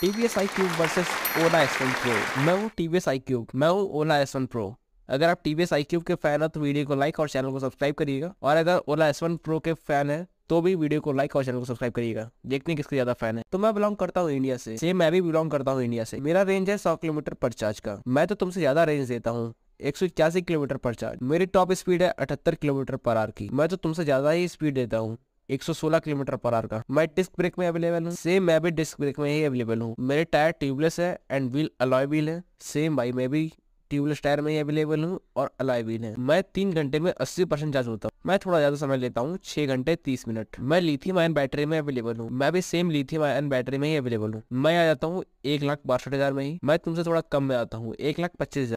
T V S iQube versus Ola S one pro मैं हूँ T V S iQube मैं हूँ Ola S one pro अगर आप T V S iQube के fan हो तो वीडियो को लाइक और चैनल को सब्सक्राइब करिएगा और अगर ओला एस वन प्रो के फैन है तो भी वीडियो को लाइक और चैनल को सब्सक्राइब करिएगा देखने किसके ज्यादा फैन है तो मैं बिलोंग करता हूँ इंडिया से सेम मैं भी बिलोंग करता हूँ इंडिया से मेरा रेंज है सौ किलोमीटर पर चार्ज का मैं तो तुमसे ज्यादा रेंज देता हूँ एक सौ इक्यासी किलोमीटर पर चार्ज मेरी टॉप स्पीड है अठहत्तर किलोमीटर पर आर की मैं तो तुमसे ज्यादा ही स्पीड देता हूँ 116 किलोमीटर पर आर का मैं डिस्क ब्रेक में अवेलेबल हूँ सेम मैं भी डिस्क ब्रेक में ही अवेलेबल हूँ मेरे टायर ट्यूबलेस है एंड व्हील अलॉय व्हील है सेम भाई मैं भी ट्यूबलेस टायर में ही अवेलेबल हूँ और अलॉय व्हील है मैं तीन घंटे में अस्सी परसेंट चार्ज होता हूँ मैं थोड़ा ज्यादा समय लेता हूँ छह घंटे तीस मिनट मैं लिथियम आयन बैटरी में अवेलेबल हूँ मैं भी सेम लिथियम आयन बैटरी में ही अवेलेबल हूँ मैं आ जाता हूँ एक लाख बासठ हजार में ही मैं तुमसे थोड़ा कम में आता हूँ एक लाख पच्चीस